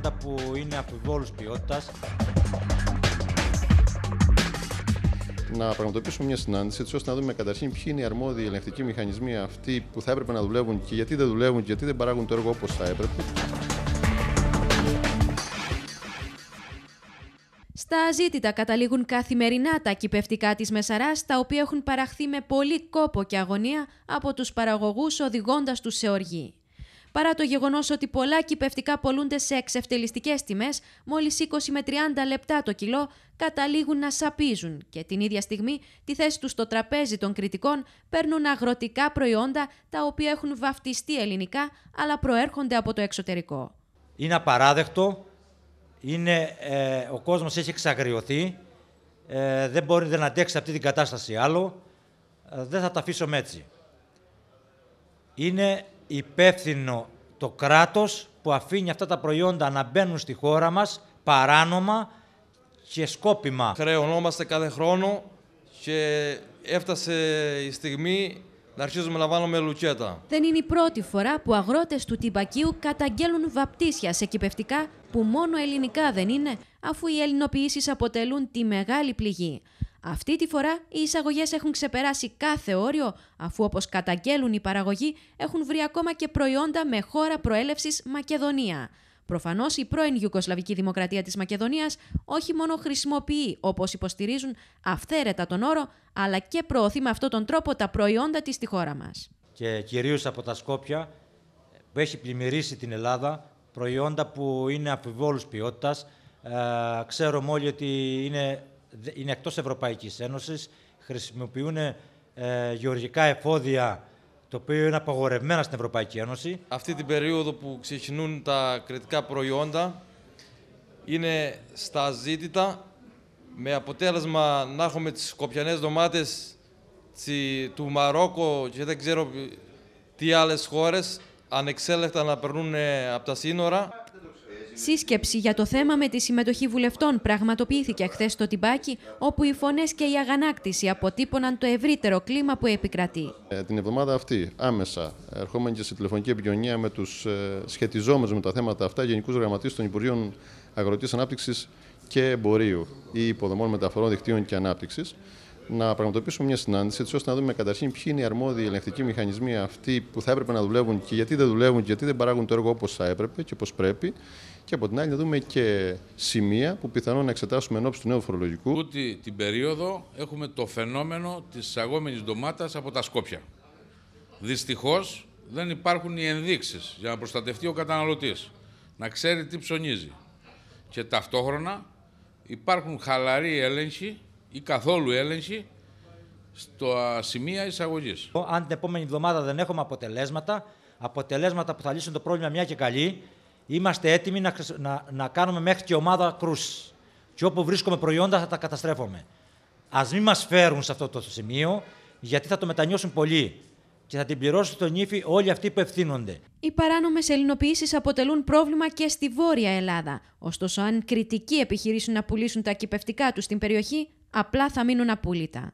προϊόντα που είναι ποιότητας. Να πραγματοποιήσουμε μια συνάντηση, έτσι ώστε να δούμε καταρχήν ποιοι είναι οι αρμόδιοι ελεγκτικοί μηχανισμοί αυτοί που θα έπρεπε να δουλεύουν και γιατί δεν δουλεύουν και γιατί δεν παράγουν το έργο όπως θα έπρεπε. Στα αζήτητα καταλήγουν καθημερινά τα κυπευτικά της Μεσαράς, τα οποία έχουν παραχθεί με πολύ κόπο και αγωνία από τους παραγωγούς οδηγώντας τους σε οργή παρά το γεγονός ότι πολλά κυπευτικά πολλούνται σε εξευτελιστικές τιμές, μόλις 20 με 30 λεπτά το κιλό, καταλήγουν να σαπίζουν και την ίδια στιγμή τη θέση τους στο τραπέζι των κριτικών παίρνουν αγροτικά προϊόντα τα οποία έχουν βαφτιστεί ελληνικά αλλά προέρχονται από το εξωτερικό. Είναι απαράδεκτο, είναι, ε, ο κόσμος έχει εξαγριωθεί, ε, δεν μπορεί να αντέξει αυτή την κατάσταση άλλο, ε, δεν θα τα αφήσω έτσι. Είναι υπεύθυνο το κράτος που αφήνει αυτά τα προϊόντα να μπαίνουν στη χώρα μας παράνομα και σκόπιμα. Χρεωνόμαστε κάθε χρόνο και έφτασε η στιγμή να αρχίζουμε να βάλουμε λουκέτα. Δεν είναι η πρώτη φορά που αγρότες του Τυμπακίου καταγγέλουν βαπτίσια σε κυπευτικά που μόνο ελληνικά δεν είναι, αφού οι ελληνοποιήσεις αποτελούν τη μεγάλη πληγή. Αυτή τη φορά οι εισαγωγές έχουν ξεπεράσει κάθε όριο, αφού όπως καταγγέλουν οι παραγωγοί έχουν βρει ακόμα και προϊόντα με χώρα προέλευσης Μακεδονία. Προφανώς η πρώην Ιουκοσλαβική Δημοκρατία της Μακεδονίας όχι μόνο χρησιμοποιεί, όπως υποστηρίζουν, αυθαίρετα τον όρο, αλλά και προωθεί με αυτόν τον τρόπο τα προϊόντα της στη χώρα μας. Και κυρίως από τα Σκόπια που έχει πλημμυρίσει την Ελλάδα, προϊόντα που είναι αμφιβόλους ποιότητας. Ε, ξέρουμε όλοι ότι είναι είναι εκτός Ευρωπαϊκής Ένωσης, χρησιμοποιούν ε, γεωργικά εφόδια το οποίο είναι απαγορευμένα στην Ευρωπαϊκή Ένωση. Αυτή την περίοδο που ξεκινούν τα κριτικά προϊόντα είναι στα ζήτητα με αποτέλεσμα να έχουμε τις κοπιανές ντομάτες του Μαρόκο και δεν ξέρω τι άλλες χώρες ανεξέλεκτα να περνούν ε, από τα σύνορα. Σύσκεψη για το θέμα με τη συμμετοχή βουλευτών πραγματοποιήθηκε χθες στο Τιμπάκι, όπου οι φωνές και η αγανάκτηση αποτύπωναν το ευρύτερο κλίμα που επικρατεί. Ε, την εβδομάδα αυτή, άμεσα, ερχόμενοι και σε τηλεφωνική επικοινωνία με τους ε, με τα θέματα αυτά, Γενικούς Γραμματείς των Υπουργείων Αγροτικής Ανάπτυξης και Εμπορίου ή Υποδομών Μεταφορών Δικτύων και Ανάπτυξης να πραγματοποιήσουμε μια συνάντηση, έτσι ώστε να δούμε καταρχήν ποιοι είναι οι αρμόδιοι ελεγκτικοί μηχανισμοί αυτοί που θα έπρεπε να δουλεύουν και γιατί δεν δουλεύουν και γιατί δεν παράγουν το έργο όπως θα έπρεπε και όπω πρέπει. Και από την άλλη, να δούμε και σημεία που πιθανόν να εξετάσουμε εν του νέου φορολογικού. Ούτε την περίοδο έχουμε το φαινόμενο της εισαγόμενη ντομάτας από τα Σκόπια. Δυστυχώς δεν υπάρχουν οι ενδείξεις για να προστατευτεί ο καταναλωτής, να ξέρει τι ψωνίζει. Και ταυτόχρονα υπάρχουν χαλαροί έλεγχοι ή καθόλου έλεγχη στο σημεία εισαγωγής. Αν την επόμενη εβδομάδα δεν έχουμε αποτελέσματα, αποτελέσματα που θα λύσουν το πρόβλημα μια και καλή, είμαστε έτοιμοι να, να, κάνουμε μέχρι και ομάδα κρούση. Και όπου βρίσκουμε προϊόντα θα τα καταστρέφουμε. Ας μην μας φέρουν σε αυτό το σημείο, γιατί θα το μετανιώσουν πολύ και θα την πληρώσουν τον ύφη όλοι αυτοί που ευθύνονται. Οι παράνομες ελληνοποιήσεις αποτελούν πρόβλημα και στη Βόρεια Ελλάδα. Ωστόσο, αν κριτικοί επιχειρήσουν να πουλήσουν τα κυπευτικά τους στην περιοχή, απλά θα μείνουν απόλυτα.